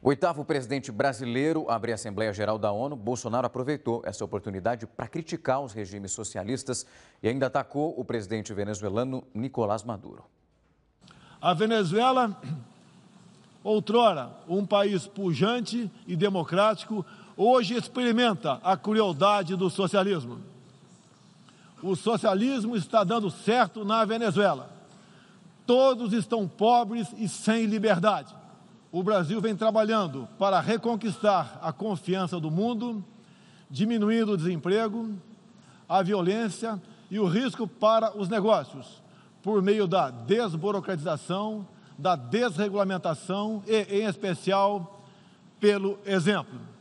O oitavo presidente brasileiro abre a Assembleia Geral da ONU. Bolsonaro aproveitou essa oportunidade para criticar os regimes socialistas e ainda atacou o presidente venezuelano Nicolás Maduro. A Venezuela, outrora um país pujante e democrático, hoje experimenta a crueldade do socialismo. O socialismo está dando certo na Venezuela. Todos estão pobres e sem liberdade o Brasil vem trabalhando para reconquistar a confiança do mundo, diminuindo o desemprego, a violência e o risco para os negócios, por meio da desburocratização, da desregulamentação e, em especial, pelo exemplo.